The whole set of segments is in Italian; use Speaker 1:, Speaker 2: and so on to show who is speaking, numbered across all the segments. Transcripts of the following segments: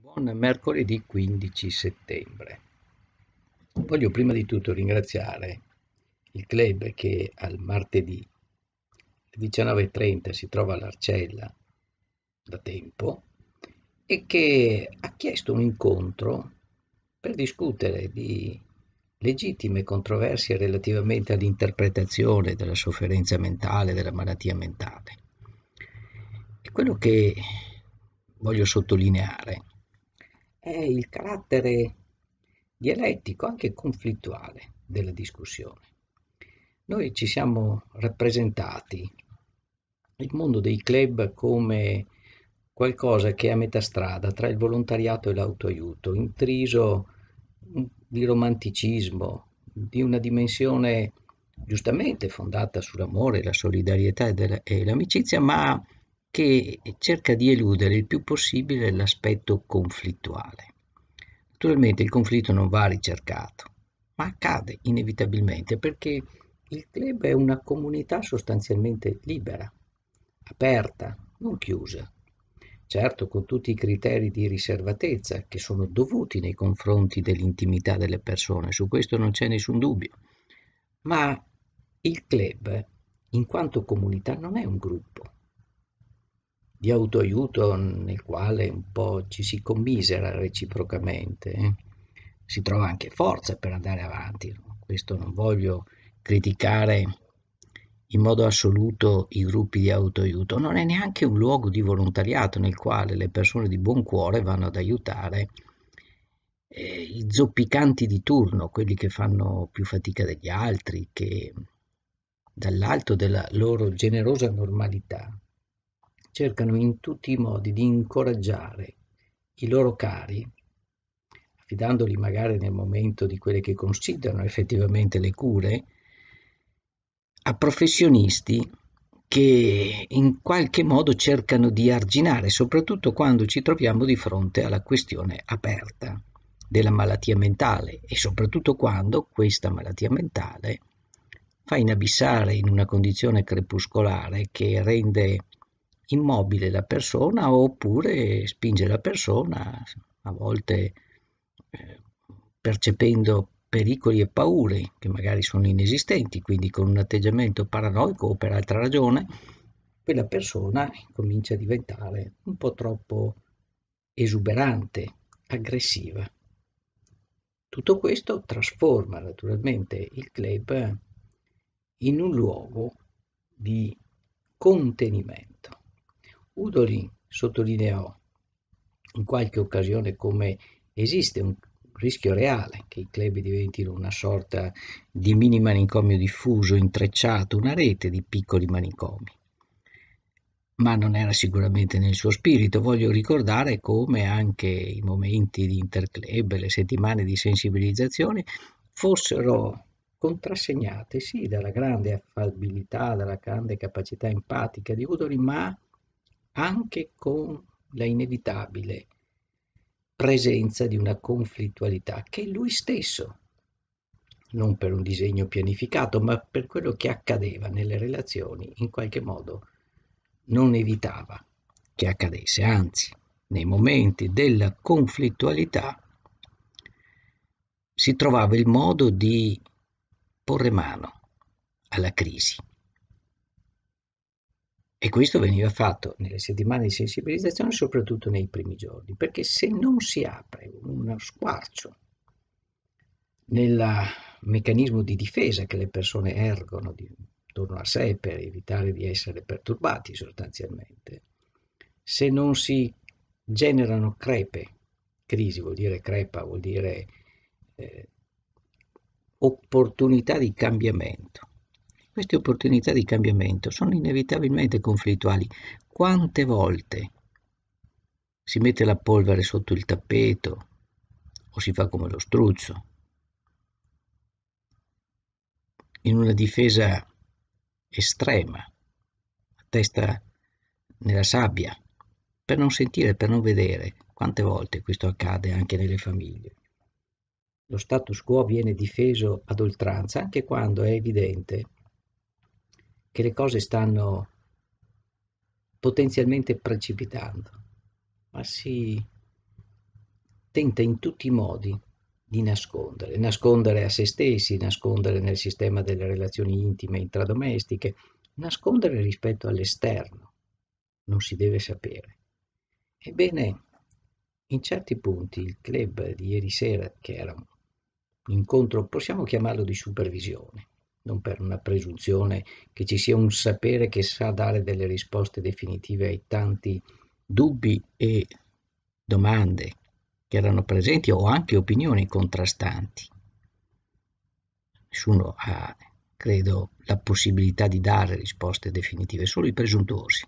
Speaker 1: Buon mercoledì 15 settembre. Voglio prima di tutto ringraziare il club che al martedì alle 19.30 si trova all'Arcella da tempo e che ha chiesto un incontro per discutere di legittime controversie relativamente all'interpretazione della sofferenza mentale, della malattia mentale. E quello che voglio sottolineare è è il carattere dialettico, anche conflittuale, della discussione. Noi ci siamo rappresentati il mondo dei club come qualcosa che è a metà strada tra il volontariato e l'autoaiuto, intriso di romanticismo, di una dimensione giustamente fondata sull'amore, la solidarietà e l'amicizia, ma che cerca di eludere il più possibile l'aspetto conflittuale. Naturalmente il conflitto non va ricercato, ma accade inevitabilmente perché il club è una comunità sostanzialmente libera, aperta, non chiusa, certo con tutti i criteri di riservatezza che sono dovuti nei confronti dell'intimità delle persone, su questo non c'è nessun dubbio, ma il club in quanto comunità non è un gruppo, di autoaiuto nel quale un po' ci si commisera reciprocamente, eh? si trova anche forza per andare avanti. No? Questo non voglio criticare in modo assoluto i gruppi di autoaiuto, non è neanche un luogo di volontariato nel quale le persone di buon cuore vanno ad aiutare eh, i zoppicanti di turno, quelli che fanno più fatica degli altri, che dall'alto della loro generosa normalità cercano in tutti i modi di incoraggiare i loro cari, affidandoli magari nel momento di quelle che considerano effettivamente le cure, a professionisti che in qualche modo cercano di arginare, soprattutto quando ci troviamo di fronte alla questione aperta della malattia mentale e soprattutto quando questa malattia mentale fa inabissare in una condizione crepuscolare che rende immobile la persona oppure spinge la persona a volte eh, percependo pericoli e paure che magari sono inesistenti, quindi con un atteggiamento paranoico o per altra ragione, quella persona comincia a diventare un po' troppo esuberante, aggressiva. Tutto questo trasforma naturalmente il club in un luogo di contenimento. Udolin sottolineò in qualche occasione come esiste un rischio reale che i club diventino una sorta di mini manicomio diffuso, intrecciato, una rete di piccoli manicomi. Ma non era sicuramente nel suo spirito. Voglio ricordare come anche i momenti di interclub, le settimane di sensibilizzazione fossero contrassegnate sì dalla grande affabilità, dalla grande capacità empatica di Udoli, ma anche con la inevitabile presenza di una conflittualità che lui stesso, non per un disegno pianificato, ma per quello che accadeva nelle relazioni, in qualche modo non evitava che accadesse, anzi, nei momenti della conflittualità si trovava il modo di porre mano alla crisi e questo veniva fatto nelle settimane di sensibilizzazione, soprattutto nei primi giorni, perché se non si apre uno squarcio nel meccanismo di difesa che le persone ergono di, intorno a sé per evitare di essere perturbati sostanzialmente, se non si generano crepe, crisi vuol dire crepa, vuol dire eh, opportunità di cambiamento, queste opportunità di cambiamento sono inevitabilmente conflittuali. Quante volte si mette la polvere sotto il tappeto o si fa come lo struzzo? In una difesa estrema, a testa nella sabbia, per non sentire, per non vedere. Quante volte questo accade anche nelle famiglie? Lo status quo viene difeso ad oltranza anche quando è evidente che le cose stanno potenzialmente precipitando, ma si tenta in tutti i modi di nascondere, nascondere a se stessi, nascondere nel sistema delle relazioni intime e intradomestiche, nascondere rispetto all'esterno, non si deve sapere. Ebbene, in certi punti il club di ieri sera, che era un incontro, possiamo chiamarlo di supervisione, non per una presunzione, che ci sia un sapere che sa dare delle risposte definitive ai tanti dubbi e domande che erano presenti o anche opinioni contrastanti. Nessuno ha, credo, la possibilità di dare risposte definitive, solo i presuntuosi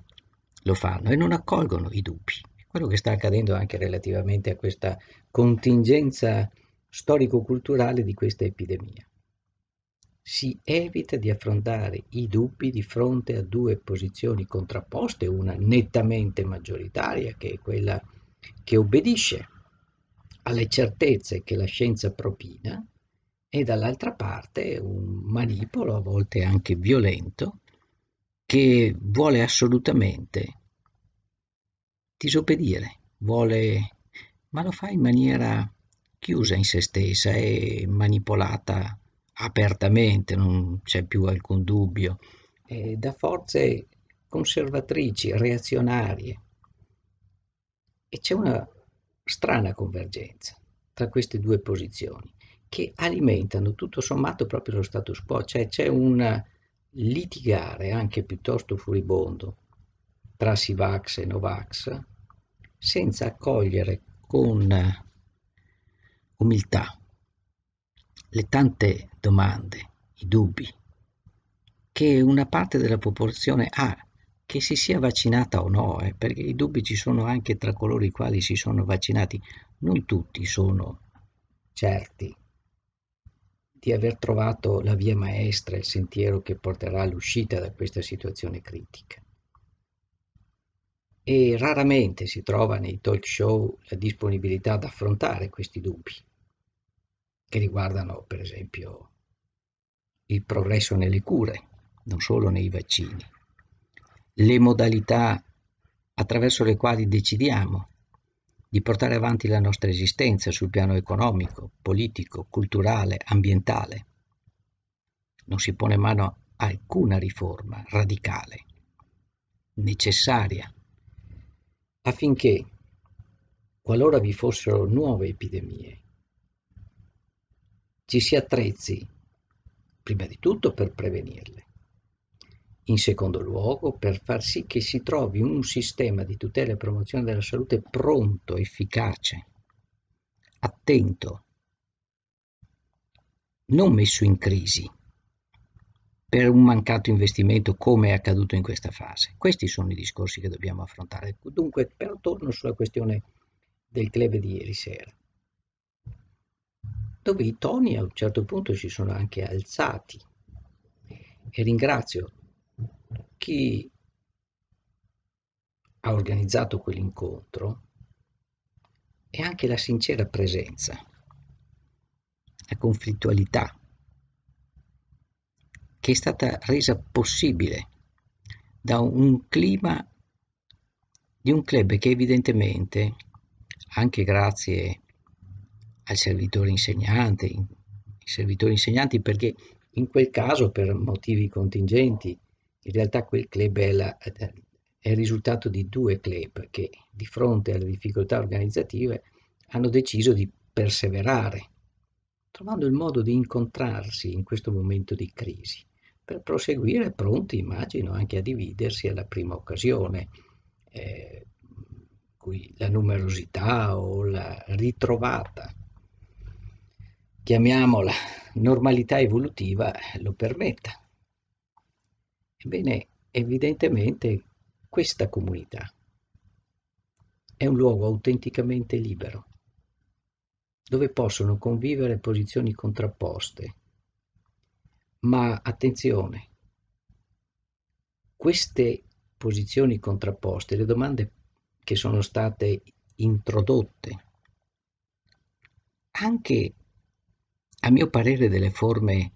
Speaker 1: lo fanno e non accolgono i dubbi. Quello che sta accadendo anche relativamente a questa contingenza storico-culturale di questa epidemia si evita di affrontare i dubbi di fronte a due posizioni contrapposte, una nettamente maggioritaria che è quella che obbedisce alle certezze che la scienza propina e dall'altra parte un manipolo, a volte anche violento, che vuole assolutamente disobbedire, vuole, ma lo fa in maniera chiusa in se stessa e manipolata apertamente, non c'è più alcun dubbio, eh, da forze conservatrici, reazionarie. E c'è una strana convergenza tra queste due posizioni che alimentano tutto sommato proprio lo status quo, cioè c'è un litigare anche piuttosto furibondo tra Sivax e Novax senza accogliere con umiltà le tante domande, i dubbi che una parte della popolazione ha, che si sia vaccinata o no, eh, perché i dubbi ci sono anche tra coloro i quali si sono vaccinati, non tutti sono certi di aver trovato la via maestra, il sentiero che porterà all'uscita da questa situazione critica. E raramente si trova nei talk show la disponibilità ad affrontare questi dubbi che riguardano per esempio il progresso nelle cure, non solo nei vaccini, le modalità attraverso le quali decidiamo di portare avanti la nostra esistenza sul piano economico, politico, culturale, ambientale. Non si pone mano a alcuna riforma radicale, necessaria, affinché, qualora vi fossero nuove epidemie, ci si attrezzi, prima di tutto per prevenirle, in secondo luogo per far sì che si trovi un sistema di tutela e promozione della salute pronto, efficace, attento, non messo in crisi per un mancato investimento come è accaduto in questa fase. Questi sono i discorsi che dobbiamo affrontare. Dunque, però torno sulla questione del club di ieri sera dove i toni a un certo punto si sono anche alzati. E ringrazio chi ha organizzato quell'incontro e anche la sincera presenza, la conflittualità che è stata resa possibile da un clima di un club che evidentemente, anche grazie al servitore insegnante, i servitori insegnanti perché in quel caso per motivi contingenti in realtà quel club è, la, è il risultato di due club che di fronte alle difficoltà organizzative hanno deciso di perseverare, trovando il modo di incontrarsi in questo momento di crisi, per proseguire pronti, immagino, anche a dividersi alla prima occasione, eh, cui la numerosità o la ritrovata chiamiamola normalità evolutiva, lo permetta. Ebbene, evidentemente questa comunità è un luogo autenticamente libero, dove possono convivere posizioni contrapposte. Ma attenzione, queste posizioni contrapposte, le domande che sono state introdotte, anche a mio parere, delle forme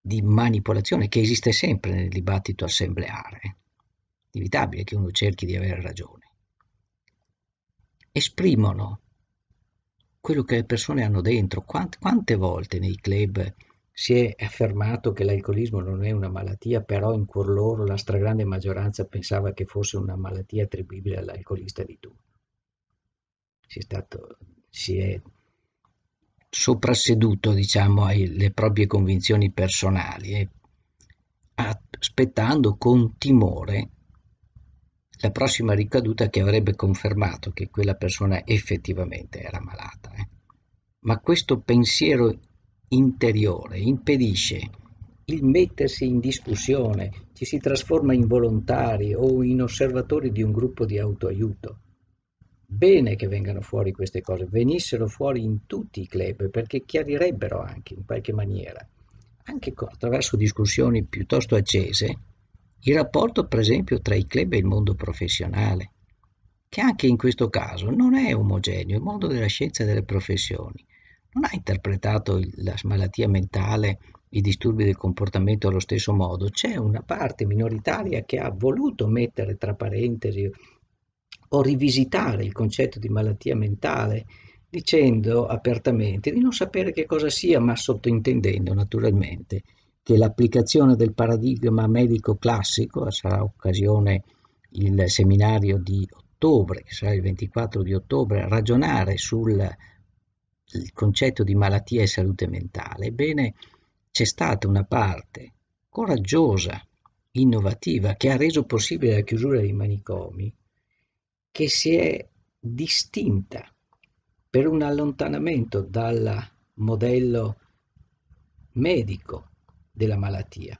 Speaker 1: di manipolazione che esiste sempre nel dibattito assembleare, inevitabile che uno cerchi di avere ragione, esprimono quello che le persone hanno dentro. Quante, quante volte nei club si è affermato che l'alcolismo non è una malattia, però in cuor loro la stragrande maggioranza pensava che fosse una malattia attribuibile all'alcolista di turno. Si è stato si è soprasseduto diciamo, alle proprie convinzioni personali, eh, aspettando con timore la prossima ricaduta che avrebbe confermato che quella persona effettivamente era malata. Eh. Ma questo pensiero interiore impedisce il mettersi in discussione, ci si trasforma in volontari o in osservatori di un gruppo di autoaiuto bene che vengano fuori queste cose, venissero fuori in tutti i club perché chiarirebbero anche in qualche maniera, anche attraverso discussioni piuttosto accese, il rapporto per esempio tra i club e il mondo professionale, che anche in questo caso non è omogeneo, il mondo della scienza e delle professioni non ha interpretato la malattia mentale, i disturbi del comportamento allo stesso modo, c'è una parte minoritaria che ha voluto mettere tra parentesi o rivisitare il concetto di malattia mentale dicendo apertamente di non sapere che cosa sia, ma sottointendendo naturalmente che l'applicazione del paradigma medico classico sarà occasione il seminario di ottobre, che sarà il 24 di ottobre, ragionare sul concetto di malattia e salute mentale. Ebbene, c'è stata una parte coraggiosa, innovativa, che ha reso possibile la chiusura dei manicomi, che si è distinta per un allontanamento dal modello medico della malattia,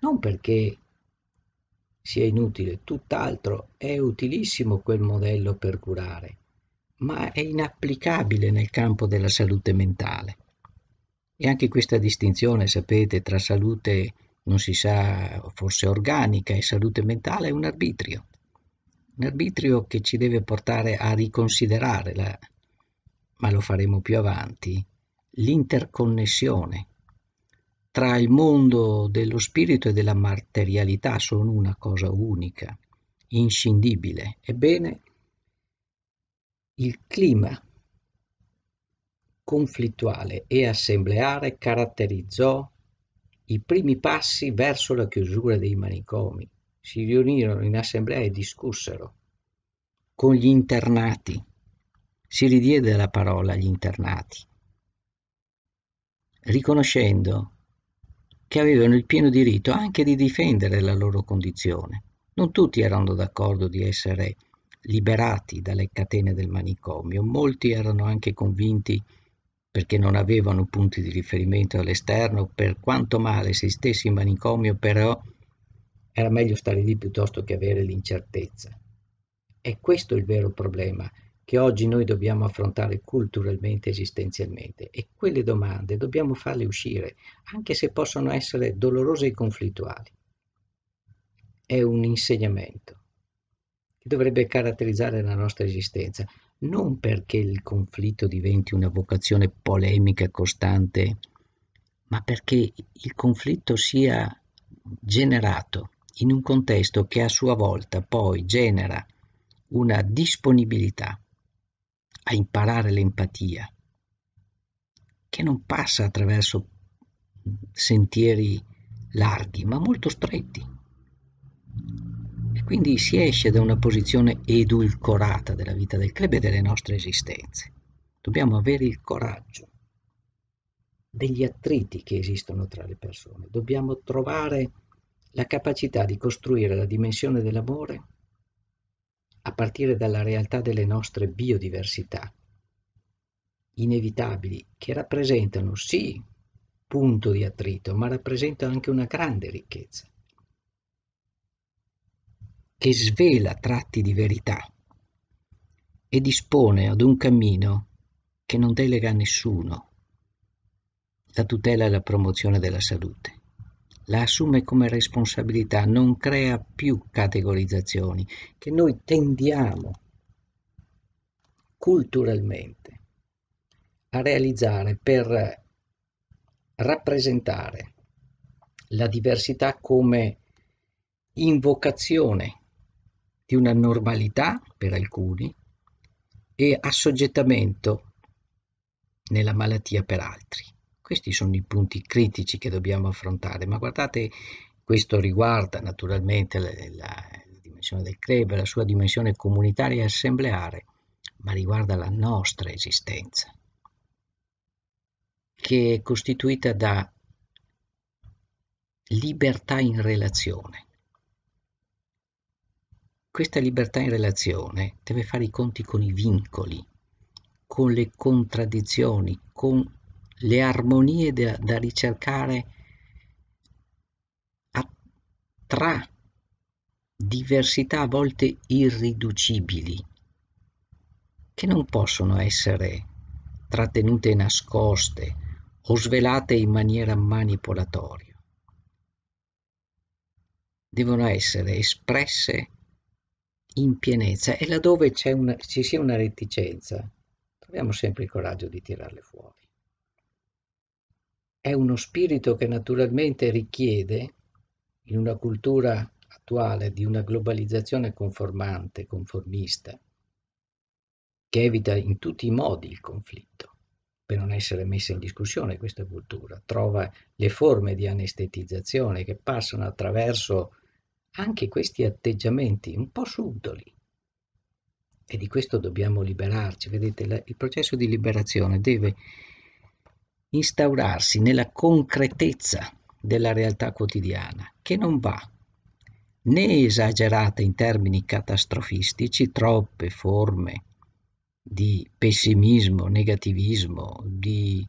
Speaker 1: non perché sia inutile, tutt'altro è utilissimo quel modello per curare, ma è inapplicabile nel campo della salute mentale. E anche questa distinzione, sapete, tra salute non si sa, forse organica e salute mentale è un arbitrio un arbitrio che ci deve portare a riconsiderare, la, ma lo faremo più avanti, l'interconnessione tra il mondo dello spirito e della materialità sono una cosa unica, inscindibile. Ebbene, il clima conflittuale e assembleare caratterizzò i primi passi verso la chiusura dei manicomi si riunirono in assemblea e discussero con gli internati. Si ridiede la parola agli internati, riconoscendo che avevano il pieno diritto anche di difendere la loro condizione. Non tutti erano d'accordo di essere liberati dalle catene del manicomio, molti erano anche convinti perché non avevano punti di riferimento all'esterno, per quanto male se stessi in manicomio però era meglio stare lì piuttosto che avere l'incertezza. È questo il vero problema che oggi noi dobbiamo affrontare culturalmente, esistenzialmente e quelle domande dobbiamo farle uscire, anche se possono essere dolorose e conflittuali. È un insegnamento che dovrebbe caratterizzare la nostra esistenza, non perché il conflitto diventi una vocazione polemica costante, ma perché il conflitto sia generato in un contesto che a sua volta poi genera una disponibilità a imparare l'empatia, che non passa attraverso sentieri larghi, ma molto stretti. E quindi si esce da una posizione edulcorata della vita del club e delle nostre esistenze. Dobbiamo avere il coraggio degli attriti che esistono tra le persone, dobbiamo trovare la capacità di costruire la dimensione dell'amore a partire dalla realtà delle nostre biodiversità, inevitabili, che rappresentano sì punto di attrito, ma rappresentano anche una grande ricchezza, che svela tratti di verità e dispone ad un cammino che non delega a nessuno la tutela e la promozione della salute la assume come responsabilità, non crea più categorizzazioni che noi tendiamo culturalmente a realizzare per rappresentare la diversità come invocazione di una normalità per alcuni e assoggettamento nella malattia per altri. Questi sono i punti critici che dobbiamo affrontare, ma guardate, questo riguarda naturalmente la, la dimensione del club, la sua dimensione comunitaria e assembleare, ma riguarda la nostra esistenza, che è costituita da libertà in relazione. Questa libertà in relazione deve fare i conti con i vincoli, con le contraddizioni, con le armonie da, da ricercare a, tra diversità a volte irriducibili, che non possono essere trattenute nascoste o svelate in maniera manipolatoria. Devono essere espresse in pienezza e laddove un, ci sia una reticenza, troviamo sempre il coraggio di tirarle fuori è uno spirito che naturalmente richiede, in una cultura attuale di una globalizzazione conformante, conformista, che evita in tutti i modi il conflitto, per non essere messa in discussione questa cultura, trova le forme di anestetizzazione che passano attraverso anche questi atteggiamenti un po' subdoli. E di questo dobbiamo liberarci. Vedete, il processo di liberazione deve instaurarsi nella concretezza della realtà quotidiana, che non va né esagerata in termini catastrofistici, troppe forme di pessimismo, negativismo, di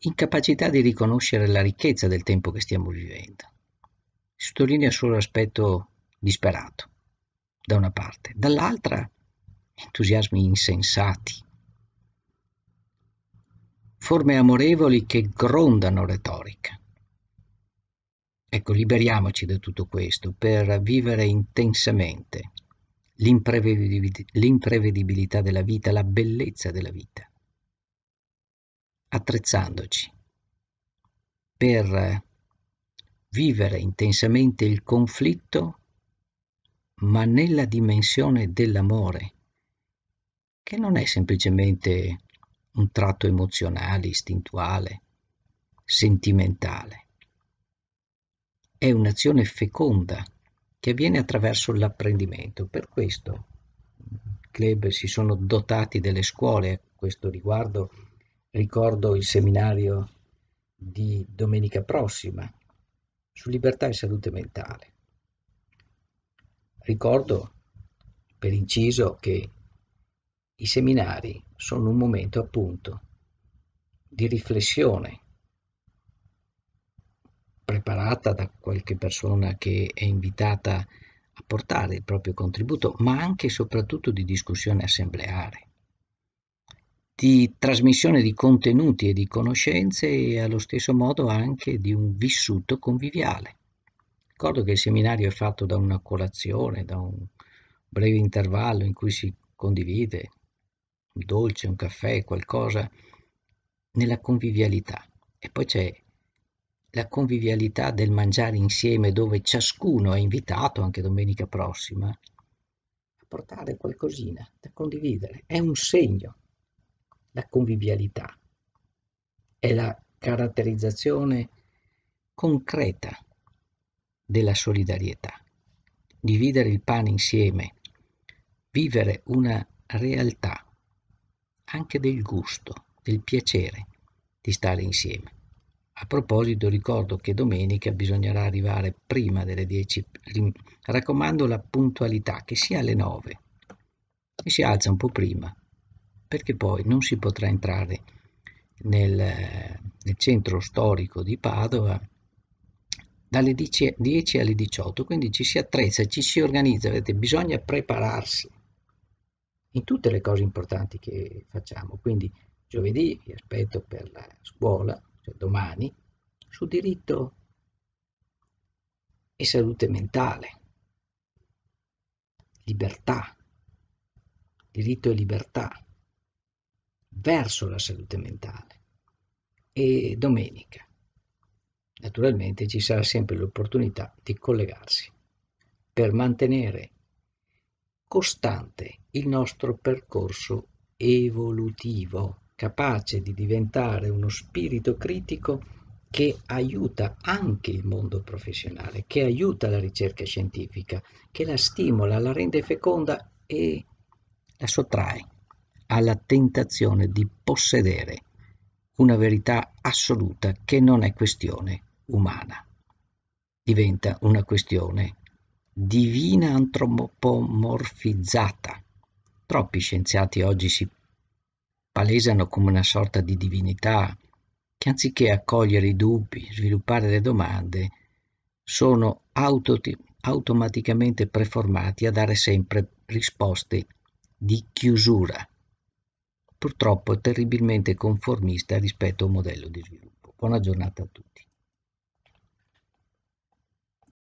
Speaker 1: incapacità di riconoscere la ricchezza del tempo che stiamo vivendo. sottolinea solo l'aspetto disperato, da una parte, dall'altra entusiasmi insensati, forme amorevoli che grondano retorica. Ecco, liberiamoci da tutto questo per vivere intensamente l'imprevedibilità della vita, la bellezza della vita, attrezzandoci per vivere intensamente il conflitto, ma nella dimensione dell'amore, che non è semplicemente un tratto emozionale, istintuale, sentimentale. È un'azione feconda che avviene attraverso l'apprendimento. Per questo i club si sono dotati delle scuole a questo riguardo. Ricordo il seminario di domenica prossima su libertà e salute mentale. Ricordo per inciso che i seminari sono un momento appunto di riflessione preparata da qualche persona che è invitata a portare il proprio contributo, ma anche e soprattutto di discussione assembleare, di trasmissione di contenuti e di conoscenze e allo stesso modo anche di un vissuto conviviale. Ricordo che il seminario è fatto da una colazione, da un breve intervallo in cui si condivide un dolce, un caffè, qualcosa, nella convivialità. E poi c'è la convivialità del mangiare insieme dove ciascuno è invitato, anche domenica prossima, a portare qualcosina da condividere. È un segno, la convivialità. È la caratterizzazione concreta della solidarietà. Dividere il pane insieme, vivere una realtà anche del gusto, del piacere di stare insieme. A proposito ricordo che domenica bisognerà arrivare prima delle 10, raccomando la puntualità che sia alle 9 e si alza un po' prima perché poi non si potrà entrare nel, nel centro storico di Padova dalle 10, alle 18, quindi ci si attrezza, ci si organizza, vedete, bisogna prepararsi in tutte le cose importanti che facciamo. Quindi giovedì vi aspetto per la scuola, cioè domani, su diritto e salute mentale, libertà, diritto e libertà verso la salute mentale e domenica. Naturalmente ci sarà sempre l'opportunità di collegarsi per mantenere costante il nostro percorso evolutivo, capace di diventare uno spirito critico che aiuta anche il mondo professionale, che aiuta la ricerca scientifica, che la stimola, la rende feconda e la sottrae alla tentazione di possedere una verità assoluta che non è questione umana. Diventa una questione divina antropomorfizzata Troppi scienziati oggi si palesano come una sorta di divinità che anziché accogliere i dubbi, sviluppare le domande, sono autoti- automaticamente preformati a dare sempre risposte di chiusura, purtroppo è terribilmente conformista rispetto a un modello di sviluppo. Buona giornata a tutti.